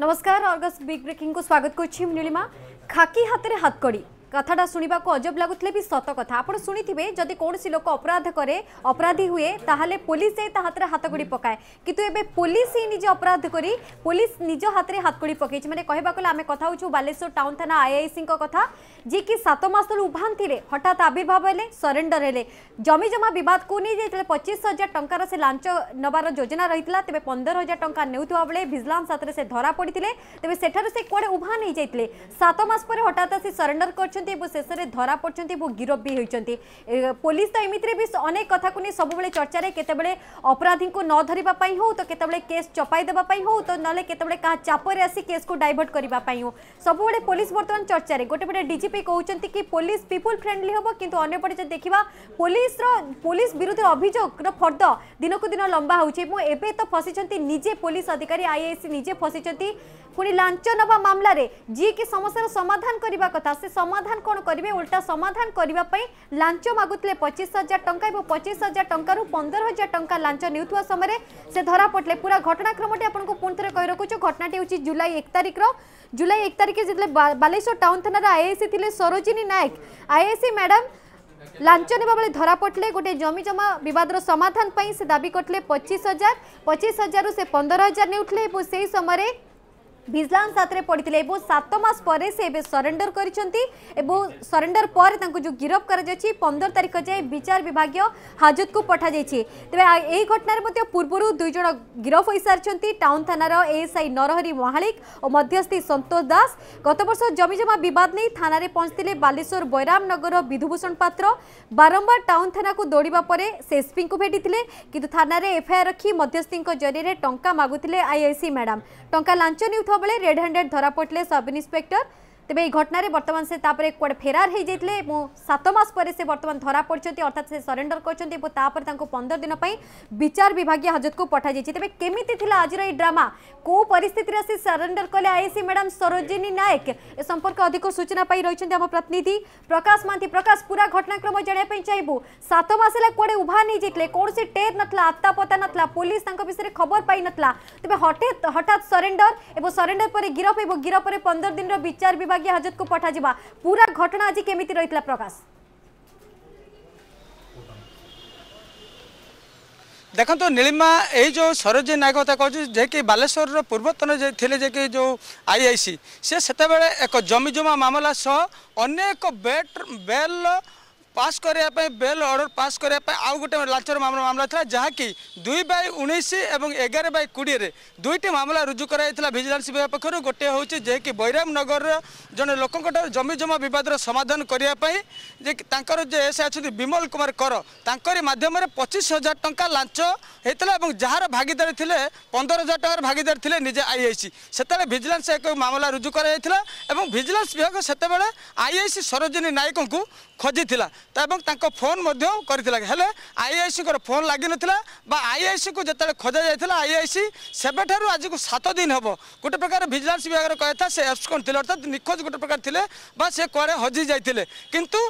ନମସ୍କାର Argus big ବ୍ରେକିଂକୁ ସ୍ୱାଗତ କରୁଛି ମୁଁ ନୀଳିମା ଖାକି ହାତରେ ହାତକଡ଼ି कथा शुणा को अजब लगुले भी सत कथ शुनी जदि कौन लोक अपराध कै अपराधी हुए ताहले पुलिस जाए हाथ में हाथकड़ी पकाए कितु एवं पुलिस ही निजे अपराध कर पुलिस निज हाथ में हाथकड़ी पकई मैंने कहवाक आम कथु बालेश्वर टाउन थाना आईआईसी कथा जी सतमास उभांति हठात आविर्भाव है सरेडर है जमी जमा बद को नहीं जो पचीस हजार टकर लाच नबार योजना रही है तेज पंदर हजार टाँचा नेता बेले भिजिलांस हाथ से धरा पड़ते तेज से कौन उभान सतमास हठात से सरेडर कर शेष में धरा पड़ते गिरफ भी होती पुलिस तो एमती भी अनेक कथ को सब चर्चा केत को न हो तो केत चपाई देवाई हो तो ना केत चपे आस को डायभर्ट करने हो सब पुलिस बर्तमान चर्चा गोटे डीजीपी कहते कि पुलिस पीपुल फ्रेंडली हम कि अंपटे देखा पुलिस पुलिस विरुद्ध अभोगर फर्द दिनक दिन लंबा होबे तो फसी निजे पुलिस अधिकारी आईएसी निजे फसी पुणी लाच नवा मामलें जी कि समस्या समाधान करने कथा समाधान कौन करेंगे उल्टा समाधान करने लाच मगुते पचीस हजार टाँव पचीस हजार टकर पंदर हजार टाँचा लाच नौ समय से धरा पड़े पूरा घटनाक्रमटे आपको पुणि कही रखु घटनाटी हूँ जुलाई एक तारिखर रुलाई एक तारिख जो बालेश्वर टाउन थाना आईएसी थे सरोजिनी नायक आईएसी मैडम लाच नेबा बेले धरा पड़े गोटे जमी जमा बदर समाधान से दाबी करते पचीस हजार पचीस हजार से पंदर हजार नौले समय ଭିଜିଲାନ୍ସ ହାତରେ ପଡ଼ିଥିଲେ ଏବଂ ସାତ ମାସ ପରେ ସେ ଏବେ ସରେଣ୍ଡର କରିଛନ୍ତି ଏବଂ ସରେଣ୍ଡର ପରେ ତାଙ୍କୁ ଯେଉଁ ଗିରଫ କରାଯାଇଛି ପନ୍ଦର ତାରିଖ ଯାଏଁ ବିଚାର ବିଭାଗୀୟ ହାଜତକୁ ପଠାଯାଇଛି ତେବେ ଏହି ଘଟଣାରେ ମଧ୍ୟ ପୂର୍ବରୁ ଦୁଇ ଜଣ ଗିରଫ ହୋଇସାରିଛନ୍ତି ଟାଉନ୍ ଥାନାର ଏଏସ୍ଆଇ ନରହରି ମହାଳିକ ଓ ମଧ୍ୟସ୍ଥି ସନ୍ତୋଷ ଦାସ ଗତବର୍ଷ ଜମିଜମା ବିବାଦ ନେଇ ଥାନାରେ ପହଞ୍ଚିଥିଲେ ବାଲେଶ୍ୱର ବୈରାମନଗର ବିଧୁଭୂଷଣ ପାତ୍ର ବାରମ୍ବାର ଟାଉନ୍ ଥାନାକୁ ଦୌଡ଼ିବା ପରେ ସେ ଏସ୍ପିଙ୍କୁ ଭେଟିଥିଲେ କିନ୍ତୁ ଥାନାରେ ଏଫ୍ଆଇଆର୍ ରଖି ମଧ୍ୟସ୍ଥିଙ୍କ ଜରିଆରେ ଟଙ୍କା ମାଗୁଥିଲେ ଆଇଆଇସି ମ୍ୟାଡ଼ାମ୍ ଟଙ୍କା ଲାଞ୍ଚ ନେଉଥିବା बेले रेड हैंडेड धरा पड़े सब इन्स्पेक्टर तेज घटन बर्तमान से तापर कड़े फेरार हो जाते सतमास पर से बर्तमान धरा पड़ते अर्थात से सरेडर करपर तक पंदर दिन विचार विभाग हाजत को पठा जाए तेज केमी आज ड्रामा कौ परिस्थित से सरेडर कले आईसी मैडम सरोजिनी नायक ए संपर्क अधिक सूचना पाई रही प्रतिनिधि प्रकाश महांती प्रकाश पूरा घटनाक्रम जाना चाहबू सतमास कड़े उभा नहीं जाते कौन से टेर नाला आत्ता पता नाला पुलिस विषय में खबर पाई तेज हटे हठात सरेडर एवं सरेडर पर गिरफ्त गिरफ्त पंदर दिन विचार विभाग ସୌଭାଗ୍ୟ ହାଜତକୁ ପଠାଯିବା ପୁରା ଘଟଣା ଆଜି କେମିତି ରହିଥିଲା ପ୍ରକାଶ দেখন্তু নীলিমা এই যে সরোজী নায়ক কথা কুছি যে কি বালেশ্বরের পূর্বতন যে যে যে আইআইসি সে সেতবে এক জমিজমা মামলা সহ অনেক বেট বেল ପାସ୍ କରିବା ପାଇଁ ବେଲ୍ ଅର୍ଡ଼ର ପାସ୍ କରିବା ପାଇଁ ଆଉ ଗୋଟେ ଲାଞ୍ଚର ମାମଲା ଥିଲା ଯାହାକି ଦୁଇ ବାଇ ଉଣେଇଶ ଏବଂ ଏଗାର ବାଇ କୋଡ଼ିଏରେ ଦୁଇଟି ମାମଲା ରୁଜୁ କରାଯାଇଥିଲା ଭିଜିଲାନ୍ସ ବିଭାଗ ପକ୍ଷରୁ ଗୋଟିଏ ହେଉଛି ଯାହାକି ବୈରାମନଗରର ଜଣେ ଲୋକଙ୍କଠାରୁ ଜମିଜମା ବିବାଦର ସମାଧାନ କରିବା ପାଇଁ ଯେ ତାଙ୍କର ଯେ ସେ ଅଛନ୍ତି ବିମଲ କୁମାର କର ତାଙ୍କରି ମାଧ୍ୟମରେ ପଚିଶ ହଜାର ଟଙ୍କା ଲାଞ୍ଚ ହୋଇଥିଲା ଏବଂ ଯାହାର ଭାଗିଦାରୀ ଥିଲେ ପନ୍ଦର ହଜାର ଟଙ୍କାର ଭାଗିଦାରୀ ଥିଲେ ନିଜେ ଆଇଆଇସି ସେତେବେଳେ ଭିଜିଲାନ୍ସ ଏକ ମାମଲା ରୁଜୁ କରାଯାଇଥିଲା ଏବଂ ଭିଜିଲାନ୍ସ ବିଭାଗ ସେତେବେଳେ ଆଇଆଇସି ସରୋଜିନୀ ନାୟକଙ୍କୁ ଖୋଜିଥିଲା ଏବଂ ତାଙ୍କ ଫୋନ୍ ମଧ୍ୟ କରିଥିଲା ହେଲେ ଆଇଆଇସିଙ୍କର ଫୋନ୍ ଲାଗିନଥିଲା ବା ଆଇଆଇସିକୁ ଯେତେବେଳେ ଖୋଜାଯାଇଥିଲା ଆଇଆଇସି ସେବେଠାରୁ ଆଜିକୁ ସାତ ଦିନ ହେବ ଗୋଟେ ପ୍ରକାର ଭିଜିଲାନ୍ସ ବିଭାଗର କହିଥା ସେ ଏବ୍ସକନ୍ ଥିଲେ ଅର୍ଥାତ୍ ନିଖୋଜ ଗୋଟେ ପ୍ରକାର ଥିଲେ ବା ସେ କୁଆଡ଼େ ହଜି ଯାଇଥିଲେ କିନ୍ତୁ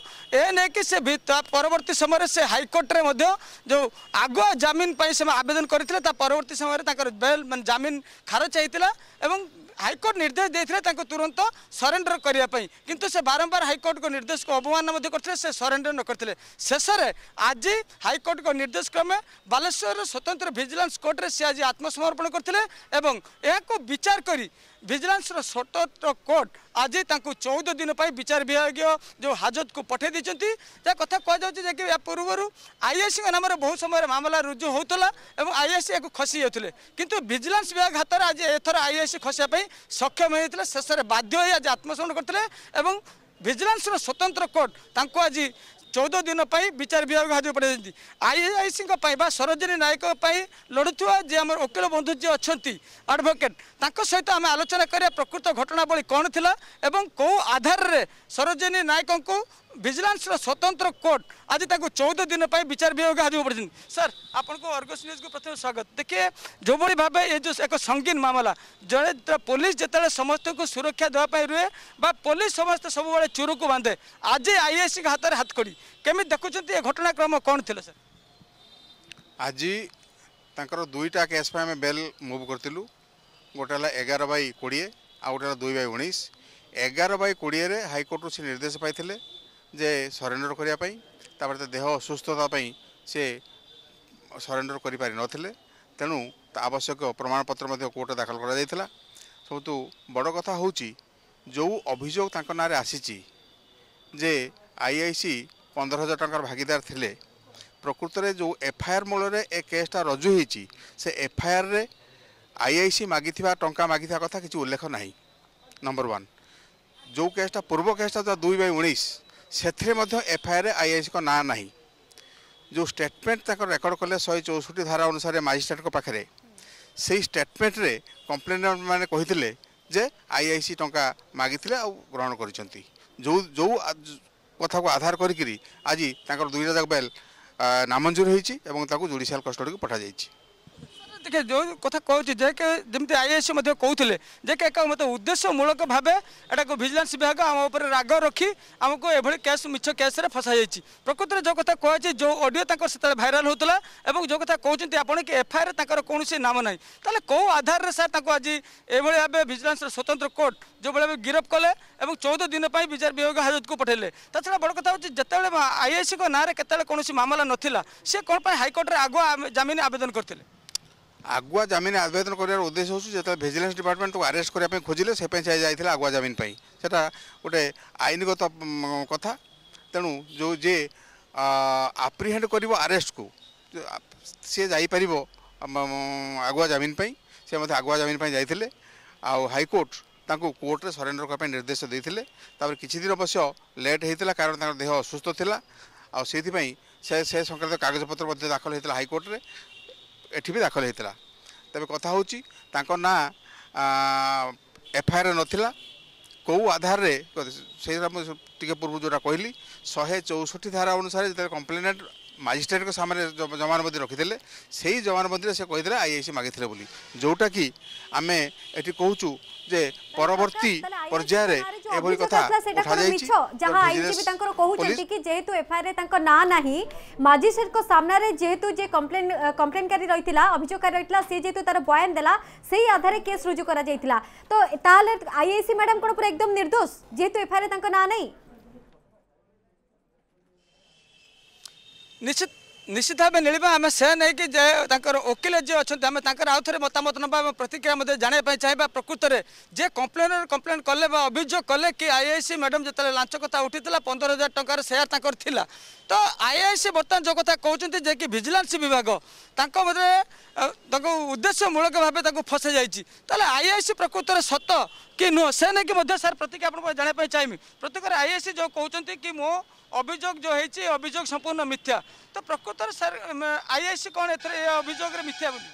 ଏ ନେଇକି ସେ ତା ପରବର୍ତ୍ତୀ ସମୟରେ ସେ ହାଇକୋର୍ଟରେ ମଧ୍ୟ ଯେଉଁ ଆଗୁଆ ଜାମିନ ପାଇଁ ସେମାନେ ଆବେଦନ କରିଥିଲେ ତା ପରବର୍ତ୍ତୀ ସମୟରେ ତାଙ୍କର ବେଲ୍ ମାନେ ଜାମିନ ଖାରଜ ହେଇଥିଲା ଏବଂ हाइकोर्ट निर्देश देते तुरंत सरेंडर करने कि से बारंबार हाइकोर्ट को निर्देश को अवमानना करते से सरेंडर न करते शेष आज हाइकोर्ट को निर्देश क्रमे बालेश्वर स्वतंत्र भिजिलांस कोर्टे सी आज आत्मसमर्पण करते विचार कर ଭିଜିଲାନ୍ସର ସ୍ୱତନ୍ତ୍ର କୋର୍ଟ ଆଜି ତାଙ୍କୁ ଚଉଦ ଦିନ ପାଇଁ ବିଚାର ବିଭାଗୀୟ ଯେଉଁ ହାଜତକୁ ପଠାଇ ଦେଇଛନ୍ତି ତା କଥା କୁହାଯାଉଛି ଯେ କି ଏହା ପୂର୍ବରୁ ଆଇଏସ୍ସିଙ୍କ ନାମରେ ବହୁ ସମୟରେ ମାମଲା ରୁଜୁ ହେଉଥିଲା ଏବଂ ଆଇଏସ୍ସି ଏହାକୁ ଖସି ଯାଉଥିଲେ କିନ୍ତୁ ଭିଜିଲାନ୍ସ ବିଭାଗ ହାତରେ ଆଜି ଏଥର ଆଇଏସ୍ସି ଖସିବା ପାଇଁ ସକ୍ଷମ ହୋଇଥିଲେ ଶେଷରେ ବାଧ୍ୟ ହୋଇ ଆଜି ଆତ୍ମସମର୍ପଣ କରିଥିଲେ ଏବଂ ଭିଜିଲାନ୍ସର ସ୍ୱତନ୍ତ୍ର କୋର୍ଟ ତାଙ୍କୁ ଆଜି ଚଉଦ ଦିନ ପାଇଁ ବିଚାର ବିଭାଗ ହାଜର ପଡ଼ିଛନ୍ତି ଆଇଆଇସିଙ୍କ ପାଇଁ ବା ସରୋଜିନୀ ନାୟକଙ୍କ ପାଇଁ ଲଢ଼ୁଥିବା ଯିଏ ଆମର ଓକିଲ ବନ୍ଧୁ ଯିଏ ଅଛନ୍ତି ଆଡ଼ଭୋକେଟ୍ ତାଙ୍କ ସହିତ ଆମେ ଆଲୋଚନା କରିବା ପ୍ରକୃତ ଘଟଣାବଳୀ କ'ଣ ଥିଲା ଏବଂ କେଉଁ ଆଧାରରେ ସରୋଜିନୀ ନାୟକଙ୍କୁ ଭିଜିଲାନ୍ସର ସ୍ୱତନ୍ତ୍ର କୋର୍ଟ ଆଜି ତାଙ୍କୁ ଚଉଦ ଦିନ ପାଇଁ ବିଚାର ବିଭାଗ ହାଜର ପଡ଼ିଛନ୍ତି ସାର୍ ଆପଣଙ୍କୁ ଅର୍ଗସ୍ ନ୍ୟୁଜ୍କୁ ପ୍ରଥମେ ସ୍ୱାଗତ ଦେଖିବେ ଯେଉଁଭଳି ଭାବେ ଏ ଯେଉଁ ଏକ ସଙ୍ଗୀନ ମାମଲା ଜଣେ ପୋଲିସ ଯେତେବେଳେ ସମସ୍ତଙ୍କୁ ସୁରକ୍ଷା ଦେବା ପାଇଁ ରୁହେ ବା ପୋଲିସ ସମସ୍ତେ ସବୁବେଳେ ଚୁରୁକୁ ବାନ୍ଧେ ଆଜି ଆଇଏସ୍ସିଙ୍କ ହାତରେ ହାତକଡ଼ି କେମିତି ଦେଖୁଛନ୍ତି ଏ ଘଟଣାକ୍ରମ କ'ଣ ଥିଲା ସାର୍ ଆଜି ତାଙ୍କର ଦୁଇଟା କେସ୍ ପାଇଁ ଆମେ ବେଲ୍ ମୁଭ୍ କରିଥିଲୁ ଗୋଟେ ହେଲା ଏଗାର ବାଇ କୋଡ଼ିଏ ଆଉ ଗୋଟେ ହେଲା ଦୁଇ ବାଇ ଉଣେଇଶ ଏଗାର ବାଇ କୋଡ଼ିଏରେ ହାଇକୋର୍ଟରୁ ସେ ନିର୍ଦ୍ଦେଶ ପାଇଥିଲେ ଯେ ସରେଣ୍ଡର କରିବା ପାଇଁ ତାପରେ ତା ଦେହ ଅସୁସ୍ଥତା ପାଇଁ ସେ ସରେଣ୍ଡର କରିପାରି ନଥିଲେ ତେଣୁ ତା ଆବଶ୍ୟକ ପ୍ରମାଣପତ୍ର ମଧ୍ୟ କୋର୍ଟରେ ଦାଖଲ କରାଯାଇଥିଲା ସବୁଠୁ ବଡ଼ କଥା ହେଉଛି ଯେଉଁ ଅଭିଯୋଗ ତାଙ୍କ ନାଁରେ ଆସିଛି ଯେ ଆଇଆଇସି ପନ୍ଦର ହଜାର ଟଙ୍କାର ଭାଗିଦାର ଥିଲେ ପ୍ରକୃତରେ ଯେଉଁ ଏଫଆଇଆର୍ ମୂଳରେ ଏ କେସ୍ଟା ରଜୁ ହୋଇଛି ସେ ଏଫଆଇଆର୍ରେ ଆଇଆଇସି ମାଗିଥିବା ଟଙ୍କା ମାଗିଥିବା କଥା କିଛି ଉଲ୍ଲେଖ ନାହିଁ ନମ୍ବର ୱାନ୍ ଯେଉଁ କେସ୍ଟା ପୂର୍ବ କେସ୍ଟା ଦୁଇ ବାଇ ଉଣେଇଶ ସେଥିରେ ମଧ୍ୟ ଏଫ୍ଆଇଆର୍ରେ ଆଇଆଇସିଙ୍କ ନାଁ ନାହିଁ ଯେଉଁ ଷ୍ଟେଟମେଣ୍ଟ ତାଙ୍କର ରେକର୍ଡ଼ କଲେ ଶହେ ଚଉଷଠି ଧାରା ଅନୁସାରେ ମାଜିଷ୍ଟ୍ରେଟଙ୍କ ପାଖରେ ସେହି ଷ୍ଟେଟମେଣ୍ଟରେ କମ୍ପ୍ଲେନମାନେ କହିଥିଲେ ଯେ ଆଇଆଇସି ଟଙ୍କା ମାଗିଥିଲେ ଆଉ ଗ୍ରହଣ କରିଛନ୍ତି ଯେଉଁ ଯେଉଁ କଥାକୁ ଆଧାର କରିକିରି ଆଜି ତାଙ୍କର ଦୁଇଟା ଯାକ ବେଲ୍ ନାମଞ୍ଜୁର ହୋଇଛି ଏବଂ ତାକୁ ଜୁଡ଼ିସିଆଲ କଷ୍ଟଡ଼ିକୁ ପଠାଯାଇଛି ଦେଖେ ଯେଉଁ କଥା କହୁଛି ଯେ କେ ଯେମିତି ଆଇଏଏସ୍ ମଧ୍ୟ କହୁଥିଲେ ଯେ କି ଏକ ମୋତେ ଉଦ୍ଦେଶ୍ୟମୂଳକ ଭାବେ ଏଟାକୁ ଭିଜିଲାନ୍ସ ବିଭାଗ ଆମ ଉପରେ ରାଗ ରଖି ଆମକୁ ଏଭଳି କେସ୍ ମିଛ କେସ୍ରେ ଫସାଯାଇଛି ପ୍ରକୃତରେ ଯେଉଁ କଥା କୁହାଯାଇଛି ଯେଉଁ ଅଡ଼ିଓ ତାଙ୍କର ସେତେବେଳେ ଭାଇରାଲ୍ ହେଉଥିଲା ଏବଂ ଯେଉଁ କଥା କହୁଛନ୍ତି ଆପଣ କି ଏଫ୍ଆଇଆର୍ରେ ତାଙ୍କର କୌଣସି ନାମ ନାହିଁ ତାହେଲେ କେଉଁ ଆଧାରରେ ସାର୍ ତାଙ୍କୁ ଆଜି ଏଭଳି ଭାବେ ଭିଜିଲାନ୍ସର ସ୍ୱତନ୍ତ୍ର କୋର୍ଟ ଯେଉଁଭଳି ଭାବେ ଗିରଫ କଲେ ଏବଂ ଚଉଦ ଦିନ ପାଇଁ ବିଚାର ବିଭାଗ ହାଜତକୁ ପଠାଇଲେ ତାଛଡ଼ା ବଡ଼ କଥା ହେଉଛି ଯେତେବେଳେ ଆଇଆଇସିଙ୍କ ନାଁରେ କେତେବେଳେ କୌଣସି ମାମଲା ନଥିଲା ସେ କ'ଣ ପାଇଁ ହାଇକୋର୍ଟରେ ଆଗୁଆ ଜାମିନ ଆବେଦନ କରିଥିଲେ আগুয়া জামিন আবেদন করার উদ্দেশ্য হচ্ছে যেত ভিজিলেন্স ডিপার্টমেন্টকে আরেস্ট করা খুঁজলে সেপাই সে যাই আগুয়া জামিন পাই সেটা গোটে আইনগত কথা তেমন যে আপ্রিহেড করব আরেস্টকু সি যাইপার আগুয়া জামিন পাই সে মধ্যে আগুয়া জামিন পাই যাই আইকোর্ট ତାଙ୍କୁ କୋର୍ଟରେ সরেন্ডর করা ପାଇଁ ନିର୍ଦ୍ଦେଶ ଦେଇଥିଲେ ତାପରେ କିଛି ଦିନ ଅବଶ୍ୟ ଲେଟ୍ ହୋଇଥିଲା କାରଣ ତାଙ୍କର ଦେହ ଅସୁସ୍ଥ ଥିଲା ଆଉ ସେଇଥିପାଇଁ ସେ ସେ ସଂକ୍ରାନ୍ତ କାଗଜପତ୍ର ମଧ୍ୟ ଦାଖଲ ହୋଇଥିଲା ହାଇକୋର୍ଟରେ ଏଠି ବି ଦାଖଲ ହୋଇଥିଲା ତେବେ କଥା ହେଉଛି ତାଙ୍କ ନାଁ ଏଫଆଇଆର୍ ନଥିଲା କେଉଁ ଆଧାରରେ ସେଇଟା ମୁଁ ଟିକେ ପୂର୍ବରୁ ଯେଉଁଟା କହିଲି ଶହେ ଚଉଷଠି ଧାରା ଅନୁସାରେ ଯେତେବେଳେ କମ୍ପ୍ଲେନେଣ୍ଟ ମାଜିଷ୍ଟ୍ରେଟଙ୍କ ସାମ୍ନାରେ ଜମାନବନ୍ଦୀ ରଖିଥିଲେ ସେଇ ଜମାନବନ୍ଦୀରେ ସେ କହିଥିଲେ ଆଇଆଇସି ମାଗିଥିଲେ ବୋଲି ଯେଉଁଟାକି ଆମେ ଏଠି କହୁଛୁ যে পরবর্তী পর্যায়ে এভাবে কথা উঠা যাইছি যাহা আইনজীবী তাঙ্কর কহুচন্তি কি যেহেতু এফআইআর তাঙ্ক না নাহি মাজিস্ট্রেট সামনারে যেহেতু যে কমপ্লেন কমপ্লেনকারী রইতিলা অভিযোগকারী রইতিলা সে যেহেতু তার বয়ান দেলা সেই আধারে কেস রুজু করা যাইতিলা তো তাহলে আইএসি ম্যাডাম কোন পুরো একদম নির্দোষ যেহেতু এফআইআর তাঙ্ক না নাই নিশ্চিত ନିଶ୍ଚିତ ଭାବେ ନୀଳିମା ଆମେ ସେ ନେଇକି ଯେ ତାଙ୍କର ଓକିଲ ଯିଏ ଅଛନ୍ତି ଆମେ ତାଙ୍କର ଆଉ ଥରେ ମତାମତ ନେବା ଏବଂ ପ୍ରତିକ୍ରିୟା ମଧ୍ୟ ଜାଣିବା ପାଇଁ ଚାହିଁବା ପ୍ରକୃତରେ ଯେ କମ୍ପ୍ଲେନର କମ୍ପ୍ଲେନ୍ କଲେ ବା ଅଭିଯୋଗ କଲେ କି ଆଇ ଆଇ ସି ମ୍ୟାଡ଼ାମ୍ ଯେତେବେଳେ ଲାଞ୍ଚ କଥା ଉଠିଥିଲା ପନ୍ଦର ହଜାର ଟଙ୍କାର ସେୟାର ତାଙ୍କର ଥିଲା ତ ଆଇ ଆଇ ସି ବର୍ତ୍ତମାନ ଯେଉଁ କଥା କହୁଛନ୍ତି ଯେ କି ଭିଜିଲାନ୍ସ ବିଭାଗ ତାଙ୍କ ମଧ୍ୟରେ ତାଙ୍କୁ ଉଦ୍ଦେଶ୍ୟମୂଳକ ଭାବେ ତାଙ୍କୁ ଫସା ଯାଇଛି ତାହେଲେ ଆଇ ଆଇ ସି ପ୍ରକୃତରେ ସତ କି ନୁହଁ ସେ ନେଇକି ମଧ୍ୟ ସାର୍ ପ୍ରତିକି ଆପଣଙ୍କୁ ଜାଣିବା ପାଇଁ ଚାହିଁବି ପ୍ରତିକରେ ଆଇ ଆଇ ସି ଯେଉଁ କହୁଛନ୍ତି କି ମୋ ଅଭିଯୋଗ ଯେଉଁ ହେଇଛି ଅଭିଯୋଗ ସମ୍ପୂର୍ଣ୍ଣ ମିଥ୍ୟା ତ ପ୍ରକୃତରେ ସାର୍ ଆଇ ଆଇ ସି କ'ଣ ଏଥିରେ ଏ ଅଭିଯୋଗରେ ମିଥ୍ୟା ବୋଲି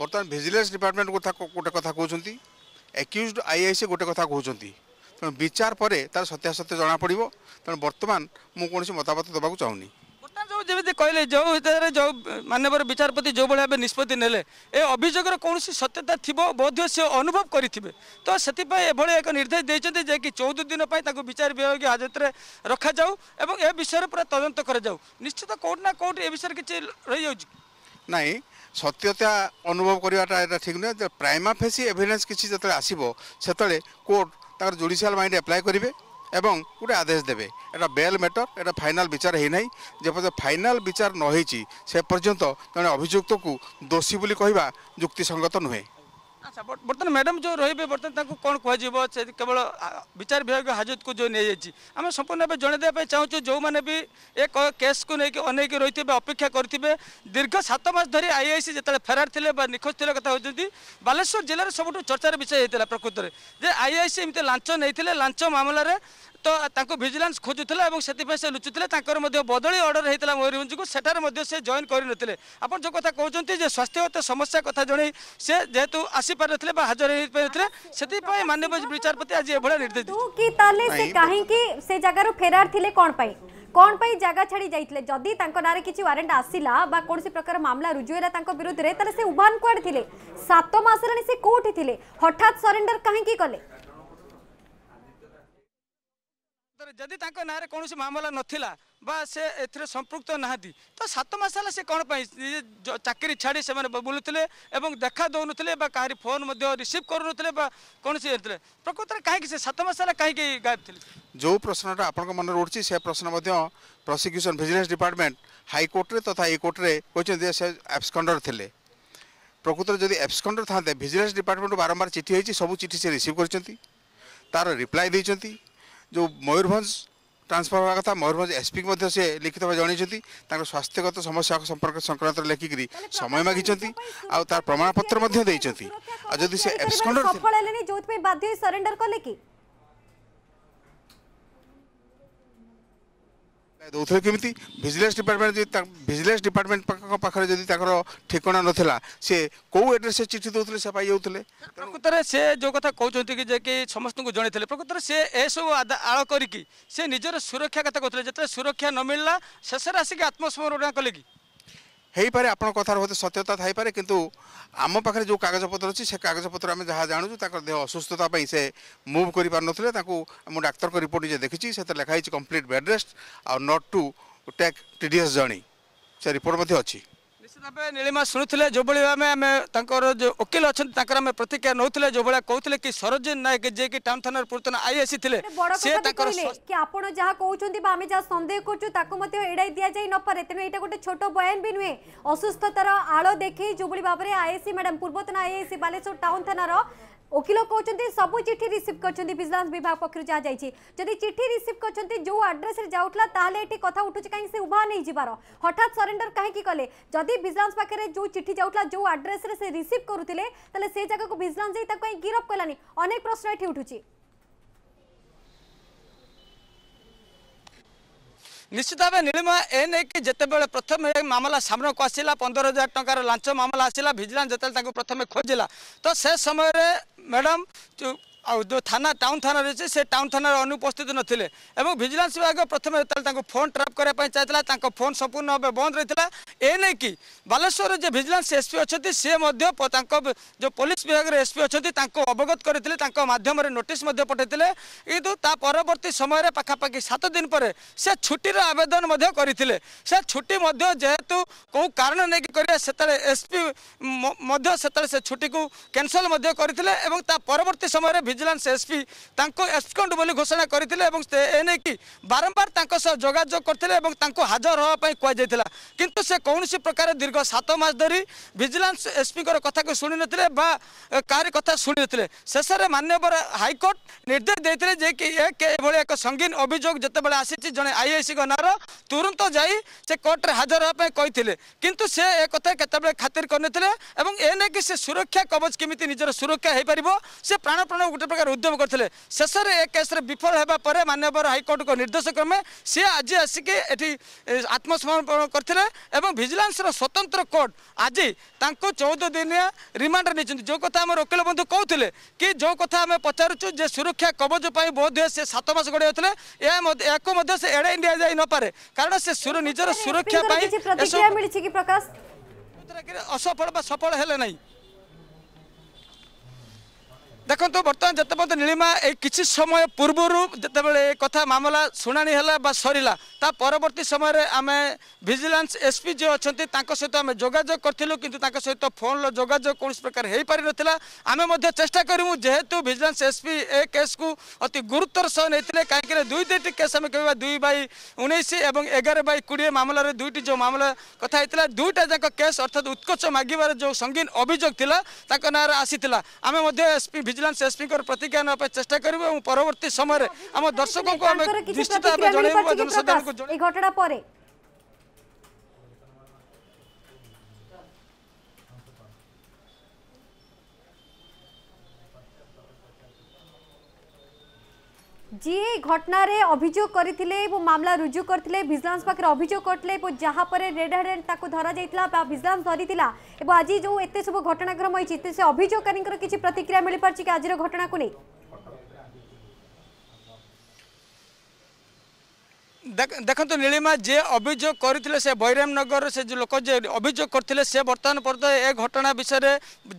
ବର୍ତ୍ତମାନ ଭିଜିଲାନ୍ସ ଡିପାର୍ଟମେଣ୍ଟ କଥା ଗୋଟେ କଥା କହୁଛନ୍ତି ଏକ୍ୟୁଜ୍ଡ ଆଇ ଆଇ ସି ଗୋଟେ କଥା କହୁଛନ୍ତି ତେଣୁ ବିଚାର ପରେ ତାର ସତ୍ୟାସତ୍ୟ ଜଣାପଡ଼ିବ ତେଣୁ ବର୍ତ୍ତମାନ ମୁଁ କୌଣସି ମତାମତ ଦେବାକୁ ଚାହୁଁନି ଯେଉଁ ଯେମିତି କହିଲେ ଯେଉଁ ଭିତରେ ଯେଉଁ ମାନ୍ୟବର ବିଚାରପତି ଯେଉଁଭଳି ଭାବେ ନିଷ୍ପତ୍ତି ନେଲେ ଏ ଅଭିଯୋଗର କୌଣସି ସତ୍ୟତା ଥିବ ବୋଧହୁଏ ସେ ଅନୁଭବ କରିଥିବେ ତ ସେଥିପାଇଁ ଏଭଳି ଏକ ନିର୍ଦ୍ଦେଶ ଦେଇଛନ୍ତି ଯେ କି ଚଉଦ ଦିନ ପାଇଁ ତାଙ୍କୁ ବିଚାର ବିଭାଗୀୟ ହାଜତରେ ରଖାଯାଉ ଏବଂ ଏ ବିଷୟରେ ପୁରା ତଦନ୍ତ କରାଯାଉ ନିଶ୍ଚିତ କେଉଁଠି ନା କେଉଁଠି ଏ ବିଷୟରେ କିଛି ରହିଯାଉଛି ନାହିଁ ସତ୍ୟତା ଅନୁଭବ କରିବାଟା ଏଇଟା ଠିକ୍ ନୁହେଁ ପ୍ରାଇମା ଫେସି ଏଭିଡେନ୍ସ କିଛି ଯେତେବେଳେ ଆସିବ ସେତେବେଳେ କୋର୍ଟ তার ଜୁଡ଼ିସିଆଲ মাইন্ড এপ্লাই করবে এবং গোটে আদেশ দেবে এটা বেল ম্যাটর এটা ফাইনাল বিচার হয়ে নাই যেপর্যন্ত ফাইনাল বিচার ন হয়েছি সে পর্যন্ত জন অভিযুক্তকু দোষী বলে কহা যুক্তিসঙ্গত নুহে আচ্ছা, বর্তমানে ম্যাডাম যে রহবে বর্তমানে তাঁর কোণ কুহযোগ সে কেবল বিচার বিভাগ হাজতকু যে নিয়ে আমি সম্পূর্ণ ভাবে জনাই দেওয়া চাহুছু যে বি এ কেস কু অনেক রয়েছে অপেক্ষা করবে দীর্ঘ সাত মাস ধরে আইআইসি যেত ফেরার লে বা নিখোঁজ লে কথা হচ্ছেন বালেশ্বর জেলার সবুঠ চর্চার বিষয় হয়েছিল প্রকৃতরে যে আইআইসি এমনি লাঞ্চ নিয়ে লাঞ্চ মামলার ତ ତାଙ୍କୁ ଭିଜିଲାନ୍ସ ଖୋଜୁଥିଲା ଏବଂ ସେଥିପାଇଁ ସେ ଲୁଚୁଥିଲେ ତାଙ୍କର ମଧ୍ୟ ବଦଳି ଅର୍ଡ଼ର ହୋଇଥିଲା ମୟୂରଭଞ୍ଜକୁ ସେଠାରେ ମଧ୍ୟ ସେ ଜଏନ୍ କରିନଥିଲେ ଆପଣ ଯେଉଁ କଥା କହୁଛନ୍ତି ଯେ ସ୍ୱାସ୍ଥ୍ୟଗତ ସମସ୍ୟା କଥା ଜଣେଇ ସେ ଯେହେତୁ ଆସିପାରିନଥିଲେ ବା ହାଜର ହୋଇପାରିନଥିଲେ ସେଥିପାଇଁ ମାନ୍ୟବୀୟ ବିଚାରପତି ଆଜି ଏଭଳିଆ ନିର୍ଦ୍ଦେଶ କି ତାହେଲେ ସେ କାହିଁକି ସେ ଜାଗାରୁ ଫେରାର ଥିଲେ କ'ଣ ପାଇଁ କ'ଣ ପାଇଁ ଜାଗା ଛାଡ଼ି ଯାଇଥିଲେ ଯଦି ତାଙ୍କ ନାଁରେ କିଛି ୱାରେଣ୍ଟ ଆସିଲା ବା କୌଣସି ପ୍ରକାର ମାମଲା ରୁଜୁ ହେଲା ତାଙ୍କ ବିରୁଦ୍ଧରେ ତାହେଲେ ସେ ଉଭାନ କୁଆଡ଼େ ଥିଲେ ସାତ ମାସ ହେଲାଣି ସେ କେଉଁଠି ଥିଲେ ହଠାତ୍ ସରେଣ୍ଡର କାହିଁକି କଲେ ଯଦି ତାଙ୍କ ନାଁରେ କୌଣସି ମାମଲା ନଥିଲା ବା ସେ ଏଥିରେ ସମ୍ପୃକ୍ତ ନାହାନ୍ତି ତ ସାତ ମାସ ହେଲା ସେ କ'ଣ ପାଇଁ ଚାକିରି ଛାଡ଼ି ସେମାନେ ବୁଲୁଥିଲେ ଏବଂ ଦେଖା ଦେଉନଥିଲେ ବା କାହାରି ଫୋନ୍ ମଧ୍ୟ ରିସିଭ୍ କରୁନଥିଲେ ବା କୌଣସି ହେଉଥିଲେ ପ୍ରକୃତରେ କାହିଁକି ସେ ସାତ ମାସ ହେଲା କାହିଁକି ଗାୟବ ଥିଲେ ଯେଉଁ ପ୍ରଶ୍ନଟା ଆପଣଙ୍କ ମନରେ ଉଠୁଛି ସେ ପ୍ରଶ୍ନ ମଧ୍ୟ ପ୍ରସିକ୍ୟୁସନ୍ ଭିଜିଲାନ୍ସ ଡିପାର୍ଟମେଣ୍ଟ ହାଇକୋର୍ଟରେ ତଥା ଏଇ କୋର୍ଟରେ କହିଛନ୍ତି ଯେ ସେ ଆବସ୍କଣ୍ଡର ଥିଲେ ପ୍ରକୃତରେ ଯଦି ଆବସ୍କଣ୍ଡର ଥାନ୍ତେ ଭିଜିଲାନ୍ସ ଡିପାର୍ଟମେଣ୍ଟରୁ ବାରମ୍ବାର ଚିଠି ହେଇଛି ସବୁ ଚିଠି ସେ ରିସିଭ୍ କରିଛନ୍ତି ତା'ର ରିପ୍ଲାଏ ଦେଇଛନ୍ତି ଯେଉଁ ମୟୂରଭଞ୍ଜ ট্রান্সফর হওয়া কথা ময়ূরভঞ্জ এসপি সে লিখিত ভাবে জনাইছেন তাঁর স্বাস্থ্যগত সমস্যা সম্পর্ক সংক্রান্ত লেখিকি সময় মাগিছেন আর তার প্রমাণপত্র দিয়েছেন আর যদি সে এবসকন্ডর সফল হলেনি যে বাধ্য হয়ে সরেন্ডার কলে কি ଦେଉଥିଲେ କେମିତି ଭିଜିଲାନ୍ସ ଡିପାର୍ଟମେଣ୍ଟ ଯଦି ଭିଜିଲାନ୍ସ ଡିପାର୍ଟମେଣ୍ଟ ପାଖରେ ଯଦି ତାଙ୍କର ଠିକଣା ନଥିଲା ସେ କେଉଁ ଆଡ୍ରେସରେ ଚିଠି ଦେଉଥିଲେ ସେ ପାଇଯାଉଥିଲେ ପ୍ରକୃତରେ ସେ ଯେଉଁ କଥା କହୁଛନ୍ତି କି ଯେ କି ସମସ୍ତଙ୍କୁ ଜଣେଇଥିଲେ ପ୍ରକୃତରେ ସେ ଏସବୁ ଆଳ କରିକି ସେ ନିଜର ସୁରକ୍ଷା କଥା କହୁଥିଲେ ଯେତେବେଳେ ସୁରକ୍ଷା ନ ମିଳିଲା ଶେଷରେ ଆସିକି ଆତ୍ମସମର୍ପଣ କଲେ କି হইপরে আপনার কথার হয়তো সত্যতা থাইপরে কিন্তু আম পাখে যে কাগজপত্র অছি সে কাগজপত্র আমি যা জাণুছু তাঁর দেহ অসুস্থতা সে মুভ করে পারে তাঁকু আমি ডাক্তার রিপোর্ট নিজে দেখিছি সেতে লেখা হয়েছে কমপ্লিট বেড রেস্ট আর not to take tedious journey সে রিপোর্ট মধ্যে ভাবে নীলিমা শুণুলে যেভাবে ভাবে আমি তাঁর যে ওকিল অনেক তাঁর আমি প্রতিক্রিয়া নৌলে যেভাবে কৌলে কি সরোজিন নায়ক যে কি টাউন থানার পূর্তন আইএসি লে সে তাঁর কি আপনার যা কৌন বা আমি যা সন্দেহ করছু তাকে মধ্যে এড়াই দিয়া যাই নপারে তেমন এটা গোটে ছোট বয়ান বি নুহে অসুস্থতার আড় দেখে যেভাবে ভাবে আইএসি ম্যাডাম পূর্বতন আইএসি বালেশ্বর টাউন থানার वकिल कौन सब चिठी रिसीव कर विभाग पक्ष जदि चिठी रिसीव कर जो आड्रेस जाऊला कथा उठू कहीं उभा नहीं जीवार हठात सरेन्डर कहीं कले जदि भिजिलांस पाखे जो चिठी जाऊला जो आड्रेस रिसीव करुते जगह को भिजिलांस गिरफ्त कलानी अनेक प्रश्न ये उठू निश्चित भाव नीलिमा एने कि जिते बड़े प्रथम मामला सामना को आसला पंदर हजार टकर लाच मामला आसला भिजिला जिते प्रथम खोजला तो से समय मैडम ଆଉ ଯେଉଁ ଥାନା ଟାଉନ୍ ଥାନା ରହିଛି ସେ ଟାଉନ୍ ଥାନାରେ ଅନୁପସ୍ଥିତ ନଥିଲେ ଏବଂ ଭିଜିଲାନ୍ସ ବିଭାଗ ପ୍ରଥମେ ଯେତେବେଳେ ତାଙ୍କୁ ଫୋନ୍ ଟ୍ରାପ୍ କରିବା ପାଇଁ ଚାହିଁଥିଲା ତାଙ୍କ ଫୋନ୍ ସମ୍ପୂର୍ଣ୍ଣ ଭାବେ ବନ୍ଦ ରହିଥିଲା ଏ ନେଇକି ବାଲେଶ୍ୱରରେ ଯେ ଭିଜିଲାନ୍ସ ଏସ୍ପି ଅଛନ୍ତି ସେ ମଧ୍ୟ ତାଙ୍କ ଯେଉଁ ପୋଲିସ ବିଭାଗର ଏସ୍ପି ଅଛନ୍ତି ତାଙ୍କୁ ଅବଗତ କରିଥିଲେ ତାଙ୍କ ମାଧ୍ୟମରେ ନୋଟିସ୍ ମଧ୍ୟ ପଠାଇଥିଲେ କିନ୍ତୁ ତା ପରବର୍ତ୍ତୀ ସମୟରେ ପାଖାପାଖି ସାତ ଦିନ ପରେ ସେ ଛୁଟିର ଆବେଦନ ମଧ୍ୟ କରିଥିଲେ ସେ ଛୁଟି ମଧ୍ୟ ଯେହେତୁ କେଉଁ କାରଣ ନେଇକି କରିବା ସେତେବେଳେ ଏସ୍ପି ମଧ୍ୟ ସେତେବେଳେ ସେ ଛୁଟିକୁ କ୍ୟାନସଲ୍ ମଧ୍ୟ କରିଥିଲେ ଏବଂ ତା ପରବର୍ତ୍ତୀ ସମୟରେ ଭିଜିଲାନ୍ସ ଏସ୍ପି ତାଙ୍କୁ ଏସ୍କଣ୍ଡ ବୋଲି ଘୋଷଣା କରିଥିଲେ ଏବଂ ସେ ଏନେଇକି ବାରମ୍ବାର ତାଙ୍କ ସହ ଯୋଗାଯୋଗ କରିଥିଲେ ଏବଂ ତାଙ୍କୁ ହାଜର ହେବା ପାଇଁ କୁହାଯାଇଥିଲା କିନ୍ତୁ ସେ କୌଣସି ପ୍ରକାର ଦୀର୍ଘ ସାତ ମାସ ଧରି ଭିଜିଲାନ୍ସ ଏସ୍ପିଙ୍କର କଥାକୁ ଶୁଣିନଥିଲେ ବା କାହାରି କଥା ଶୁଣିନଥିଲେ ଶେଷରେ ମାନ୍ୟବର ହାଇକୋର୍ଟ ନିର୍ଦ୍ଦେଶ ଦେଇଥିଲେ ଯେ କି ଏଭଳି ଏକ ସଙ୍ଗୀନ ଅଭିଯୋଗ ଯେତେବେଳେ ଆସିଛି ଜଣେ ଆଇଆଇସିଙ୍କ ନାଁର ତୁରନ୍ତ ଯାଇ ସେ କୋର୍ଟରେ ହାଜର ହେବା ପାଇଁ କହିଥିଲେ କିନ୍ତୁ ସେ ଏ କଥା କେତେବେଳେ ଖାତିର କରିନଥିଲେ ଏବଂ ଏ ନେଇକି ସେ ସୁରକ୍ଷା କବଚ କେମିତି ନିଜର ସୁରକ୍ଷା ହୋଇପାରିବ ସେ ପ୍ରାଣପ୍ରାଣ গোটে প্রকার উদ্যম করে শেষে এ কেস্রে বিফল হওয়া পরে মানবর হাইকোর্টক নির্দেশ ক্রমে সি আজ আসিকি এটি আত্মসমর্পণ করে এবং ভিজিলান্সর স্বতন্ত্র কোর্ট আজ তাঁকু চৌদ দিনিয়া রিমান্ডে নিয়েছেন যে কথা আমার ওকিল বন্ধু কৌলে কি যে কথা আমি পচারুছু যে সুরক্ষা কবজ বোধহয় সে সাত মাস গড়ে হলে একে সে এড়াই দিয়া যাই নপরে কারণ সে নিজের সুরক্ষা পাই অসফল বা সফল হলে নাই দেখন্তু বর্তমান যেতে পর্যন্ত নীলিমা এই কিছু সময় পূর্বরু যেতবে এ কথা মামলা শুনানি হল বা সরিলা তা পরবর্তী সময় আমি ভিজিলান্স এসপি যে অনেক সহ আমি যোগাযোগ করলু কিন্তু তাঁর সহ ফোনর যোগাযোগ কৌশি প্রকার হয়ে পারি নথিলা আমি মধ্যে চেষ্টা করবু যেহেতু ভিজিলান্স এসপি এ কেস কু অতি গুরুত্বর সহ নিয়ে কাইকি দুই দুইটি কেস আমি কেবা দুই বাই উনিশ এবং এগারো বাই কোড়িয়ে মামলার দুইটি যে মামলা কথা হয়েছিল দুইটা যাক কেস অর্থাৎ উৎকোচ মাগিবার যে সঙ্গীন অভিযোগ লা তাঁর নাঁরে আসি আমি এসপি ভিজিলান্স ଭିଜିଲାନ୍ସ ଏସ୍ପିଙ୍କର ପ୍ରତିଜ୍ଞା ନେବା ପାଇଁ ଚେଷ୍ଟା କରିବୁ ଏବଂ ପରବର୍ତ୍ତୀ ସମୟରେ ଆମ ଦର୍ଶକଙ୍କୁ ଆମେ ନିଶ୍ଚିତ ଭାବେ ଜଣାଇବୁ ଜନସାଧାରଣଙ୍କୁ ଘଟଣା ପରେ ଯିଏ ଘଟଣାରେ ଅଭିଯୋଗ କରିଥିଲେ ଏବଂ ମାମଲା ରୁଜୁ କରିଥିଲେ ଭିଜିଲାନ୍ସ ପାଖରେ ଅଭିଯୋଗ କରିଥିଲେ ଏବଂ ଯାହାପରେ ରେଡ୍ ହ୍ୟାଣ୍ଡ ତାକୁ ଧରାଯାଇଥିଲା ବା ଭିଜିଲାନ୍ସ ଧରିଥିଲା ଏବଂ ଆଜି ଯେଉଁ ଏତେ ସବୁ ଘଟଣାକ୍ରମ ହୋଇଛି ଏତେ ସେ ଅଭିଯୋଗକାରୀଙ୍କର କିଛି ପ୍ରତିକ୍ରିୟା ମିଳିପାରୁଛି କି ଆଜିର ଘଟଣାକୁ ନେଇ ଦେଖନ୍ତୁ ନୀଳିମା ଯିଏ ଅଭିଯୋଗ କରିଥିଲେ ସେ ବୈରାମନଗର ସେ ଯେଉଁ ଲୋକ ଯିଏ ଅଭିଯୋଗ କରିଥିଲେ ସେ ବର୍ତ୍ତମାନ ପର୍ଯ୍ୟନ୍ତ ଏ ଘଟଣା ବିଷୟରେ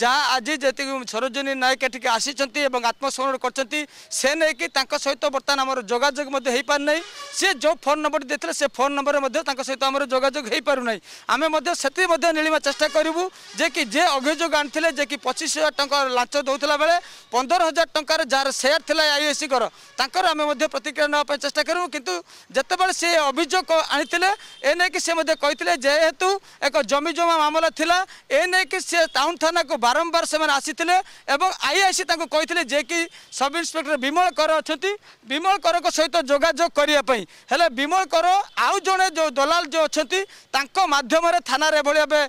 ଯାହା ଆଜି ଯେତିକି ସରୋଜିନୀ ନାୟକ ଏଠିକି ଆସିଛନ୍ତି ଏବଂ ଆତ୍ମସମର୍ପଣ କରିଛନ୍ତି ସେ ନେଇକି ତାଙ୍କ ସହିତ ବର୍ତ୍ତମାନ ଆମର ଯୋଗାଯୋଗ ମଧ୍ୟ ହେଇପାରୁନାହିଁ ସିଏ ଯେଉଁ ଫୋନ୍ ନମ୍ବର ଦେଇଥିଲେ ସେ ଫୋନ୍ ନମ୍ବରରେ ମଧ୍ୟ ତାଙ୍କ ସହିତ ଆମର ଯୋଗାଯୋଗ ହେଇପାରୁନାହିଁ ଆମେ ମଧ୍ୟ ସେଥି ମଧ୍ୟ ନୀଳିମା ଚେଷ୍ଟା କରିବୁ ଯେ କି ଯେ ଅଭିଯୋଗ ଆଣିଥିଲେ ଯେ କି ପଚିଶ ହଜାର ଟଙ୍କା ଲାଞ୍ଚ ଦେଉଥିଲା ବେଳେ ପନ୍ଦର ହଜାର ଟଙ୍କାର ଯାହାର ସେୟାର ଥିଲା ଆଇଏସ୍ସିଙ୍କର ତାଙ୍କର ଆମେ ମଧ୍ୟ ପ୍ରତିକ୍ରିୟା ନେବା ପାଇଁ ଚେଷ୍ଟା କରିବୁ କିନ୍ତୁ ଯେତେ ଯେତେବେଳେ ସେ ଅଭିଯୋଗ ଆଣିଥିଲେ ଏ ନେଇକି ସେ ମଧ୍ୟ କହିଥିଲେ ଯେହେତୁ ଏକ ଜମିଜମା ମାମଲା ଥିଲା ଏ ନେଇକି ସେ ଟାଉନ୍ ଥାନାକୁ ବାରମ୍ବାର ସେମାନେ ଆସିଥିଲେ ଏବଂ ଆଇ ଆଇଆଇସି ତାଙ୍କୁ କହିଥିଲେ ଯେ କି ସବ୍ ଇନ୍ସପେକ୍ଟର ବିମଳ କର ଅଛନ୍ତି ବିମଳ କରଙ୍କ ସହିତ ଯୋଗାଯୋଗ କରିବା ପାଇଁ ହେଲେ ବିମଳ କର ଆଉ ଜଣେ ଯେଉଁ ଦଲାଲ ଯେଉଁ ଅଛନ୍ତି ତାଙ୍କ ମାଧ୍ୟମରେ ଥାନାରେ ଏଭଳି ଭାବେ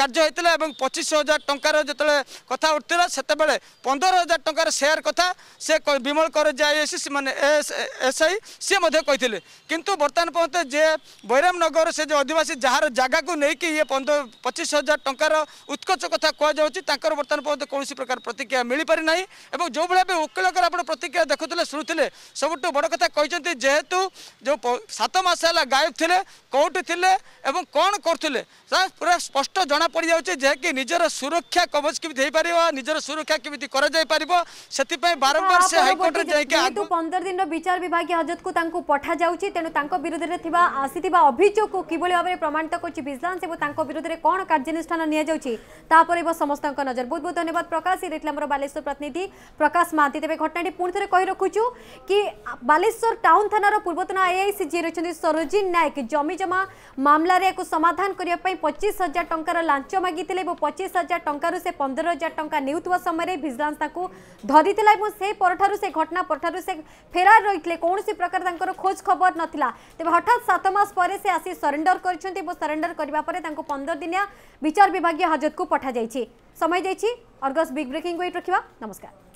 କାର୍ଯ୍ୟ ହୋଇଥିଲା ଏବଂ ପଚିଶ ହଜାର ଟଙ୍କାର ଯେତେବେଳେ କଥା ଉଠିଥିଲା ସେତେବେଳେ ପନ୍ଦର ହଜାର ଟଙ୍କାର ସେୟାର କଥା ସେ ବିମଳ କର ଯେ ଆସି ସେମାନେ ଏସ୍ ଆଇ ସିଏ ମଧ୍ୟ କହିଥିଲେ କିନ୍ତୁ কিন্তু বর্তমান পর্যন্ত যে বৈরামনগর সে যে অধিবাসী যার জায়গাকে নেইকি ইয়ে পনেরো পঁচিশ হাজার টঙ্কার উৎকোচ কথা কুযাচ্ছে তাঁর বর্তমান পর্যন্ত কৌশি প্রকার প্রতিক্রিয়া মিপারি না এবং যেভাবে ভাবে উকিলকর আপনার প্রতিক্রিয়া দেখুলে শুনে সবুঠু বড় কথা কিন্তু যেহেতু যে সাত মাস হল গায়ব লে কোটি লে এবং কণ করুলে তা পুরা স্পষ্ট জনা পড়ে যাচ্ছে যে কি নিজের সুরক্ষা কবচ কেমি হয়ে পার নিজের সুরক্ষা কেমি করা যাই পার সেপাই বারম্বার সে হাইকোর্টে যাই পনেরো দিন বিচার বিভাগীয় হাজতকু তাঁকু পঠা যাচ্ছে তেমন ତେବେ ତାଙ୍କ ବିରୋଧରେ ଥିବା ଆସିଥିବା ଅଭିଯୋଗକୁ କିଭଳି ଭାବରେ ପ୍ରମାଣିତ କରୁଛି ଭିଜିଲାନ୍ସ ଏବଂ ତାଙ୍କ ବିରୋଧରେ କ'ଣ କାର୍ଯ୍ୟାନୁଷ୍ଠାନ ନିଆଯାଉଛି ତାହା ଉପରେ ହେବ ସମସ୍ତଙ୍କ ନଜର ବହୁତ ବହୁତ ଧନ୍ୟବାଦ ପ୍ରକାଶ ଇଏ ଦେଇଥିଲେ ଆମର ବାଲେଶ୍ୱର ପ୍ରତିନିଧି ପ୍ରକାଶ ମହାନ୍ତି ତେବେ ଘଟଣାଟି ପୁଣି ଥରେ କହି ରଖୁଛୁ କି ବାଲେଶ୍ୱର ଟାଉନ ଥାନାର ପୂର୍ବତନ ଆଇଆଇସି ଯିଏ ରହିଛନ୍ତି ସରୋଜିନ ନାୟକ ଜମିଜମା ମାମଲାରେ ଏହାକୁ ସମାଧାନ କରିବା ପାଇଁ ପଚିଶ ହଜାର ଟଙ୍କାର ଲାଞ୍ଚ ମାଗିଥିଲେ ଏବଂ ପଚିଶ ହଜାର ଟଙ୍କାରୁ ସେ ପନ୍ଦର ହଜାର ଟଙ୍କା ନେଉଥିବା ସମୟରେ ଭିଜିଲାନ୍ସ ତାଙ୍କୁ ଧରିଥିଲା ଏବଂ ସେ ପରଠାରୁ ସେ ଘଟଣା ପରଠାରୁ ସେ ଫେରାର ରହିଥିଲେ କୌଣସି ପ୍ରକାର ତାଙ୍କର ଖୋଜ ଖବର ନଥିଲା होता तेज हठात सतमास पर आसी सरेडर कर सरेडर करने पंदर दिनिया विचार विभाग हाजत को पठा जाए समय जाइए बिग ब्रेकिंग वेट रखा नमस्कार